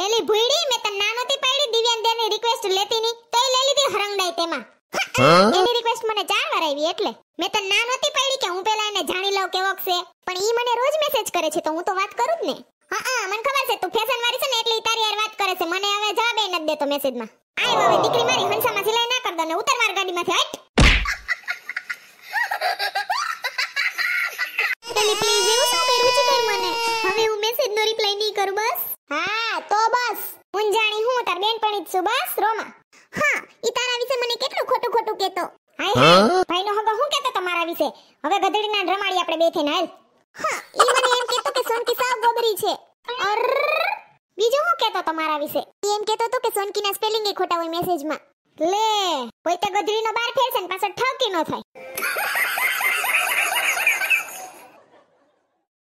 પેલી ભૂઈડી મેં તને નાનોતી પાડી દિવ્યાન દેની રિક્વેસ્ટ લેતી ની તોય લઈ લીધી હરંગડાઈ તેમાં એની રિક્વેસ્ટ મને ચાર વાર આવી એટલે મેં તને નાનોતી પાડી કે હું પેલા એને જાણી લઉં કેવોક છે પણ ઈ મને રોજ મેસેજ કરે છે તો હું તો વાત કરું જ ને હા હા મને ખબર છે તું ફેશન વાળી છે ને એટલે ઈ તારી યાર વાત કરે છે મને હવે જવાબ એ નથી દેતો મેસેજમાં આય હવે દીકરી મારી હંસામાં સિલાઈ ના કર દો ને ઉતર માર ગાડીમાંથી હટ તને પ્લીઝ એવું શું કર્યું છે તોય મને હવે હું મેસેજ નો રિપ્લાય નહીં કરું બસ હા તો રોહિત સુભાષ રોમા હા ઈ તારા વિશે મને કેટલું ખોટું ખોટું કહેતો હાય હાય ભાઈનો હગો હું કેતો તમારા વિશે હવે ગધેડીના ડ્રમાડી આપણે બે થઈને હાલ હા ઈ મને એમ કહેતો કે સોનકી સાવ ગોબરી છે અર બીજું હું કહેતો તમારા વિશે એમ કહેતો તો કે સોનકીના સ્પેલિંગ એ ખોટા હોય મેસેજમાં લે કોઈ તો નો બાર ફેરશે ને પાછો ઠકી નો થાય